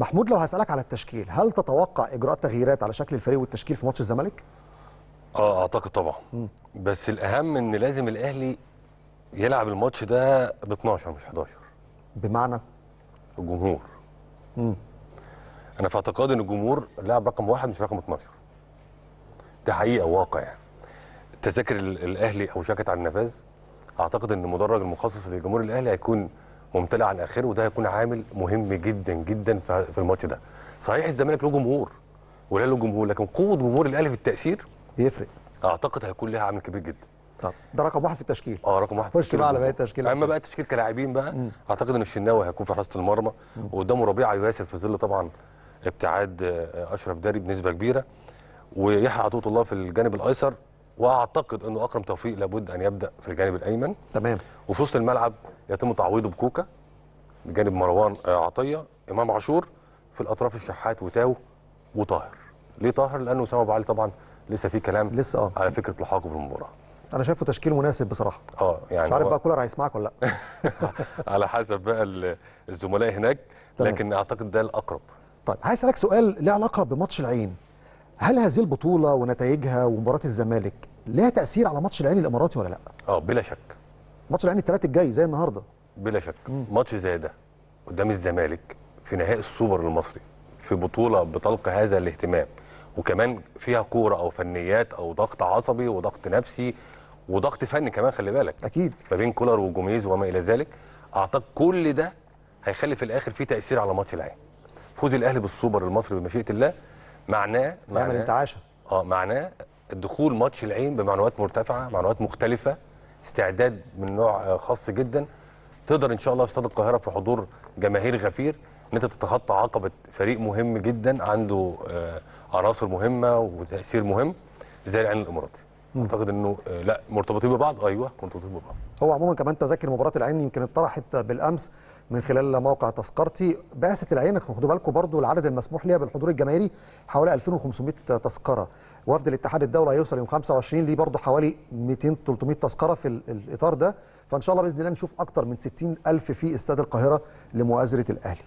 محمود لو هسالك على التشكيل هل تتوقع اجراء تغييرات على شكل الفريق والتشكيل في ماتش الزمالك اه اعتقد طبعا مم. بس الاهم ان لازم الاهلي يلعب الماتش ده ب 12 مش 11 بمعنى الجمهور مم. انا في اعتقادي ان الجمهور لاعب رقم واحد مش رقم 12 ده حقيقه واقع يعني تذاكر الاهلي او شكت على النفاذ اعتقد ان المدرج المخصص لجمهور الاهلي هيكون ممتلئ عن اخره وده هيكون عامل مهم جدا جدا في الماتش ده صحيح الزمالك له جمهور ولا له جمهور لكن قوه جمهور الاهلي في التاثير بيفرق اعتقد هيكون لها عامل كبير جدا طب ده رقم واحد في التشكيل اه رقم واحد في خش بقى على باقي التشكيل اما بقى التشكيل كلاعبين بقى مم. اعتقد ان الشناوي هيكون في حراسه المرمى وقدامه ربيعه ياسر في ظل طبعا ابتعاد آه، اشرف داري بنسبه كبيره ويحيى عطوط الله في الجانب الايسر واعتقد انه اكرم توفيق لابد ان يبدا في الجانب الايمن تمام وفي وسط الملعب يتم تعويضه بكوكا بجانب مروان آه، عطيه امام عاشور في الاطراف الشحات وتاو وطاهر ليه طاهر لانه اسامه ابو علي طبعا لسه في كلام لسه اه على فكره لحاقه بالمباراه انا شايفه تشكيل مناسب بصراحه اه يعني مش عارف بقى كولر هيسمعك ولا لا على حسب بقى الزملاء هناك لكن اعتقد ده الاقرب طيب عايز اسالك سؤال له علاقه بماتش العين هل هذه البطوله ونتائجها ومباراه الزمالك لها تاثير على ماتش العين الاماراتي ولا لا؟ اه بلا شك ماتش العين الثلاث الجاي زي النهارده بلا شك مم. ماتش زي ده قدام الزمالك في نهائي السوبر المصري في بطوله بتلقى هذا الاهتمام وكمان فيها كوره او فنيات او ضغط عصبي وضغط نفسي وضغط فني كمان خلي بالك اكيد ما بين كولر وجوميز وما الى ذلك اعتقد كل ده هيخلي في الاخر في تاثير على ماتش العين فوز الاهلي بالسوبر المصري بمشيئه الله معناه معناه انتعاشه اه معناه دخول ماتش العين بمعنويات مرتفعه معنويات مختلفه استعداد من نوع آه، خاص جدا تقدر ان شاء الله في استاد القاهره في حضور جماهير غفير ان انت تتخطى عقبه فريق مهم جدا عنده آه، عناصر مهمه وتاثير مهم زي العين الاماراتي اعتقد انه آه، لا مرتبطين ببعض ايوه مرتبطين ببعض هو عموما كمان تذاكر مباراه العين يمكن اتطرحت بالامس من خلال موقع تذكرتي بعثه العين خدوا بالكم برضو العدد المسموح ليها بالحضور الجماهيري حوالي 2500 تذكره وفد الاتحاد الدولي هيوصل يوم 25 ليه برضو حوالي 200 300 تذكره في الاطار ده فان شاء الله باذن الله نشوف اكتر من 60000 في استاد القاهره لمؤازره الاهلي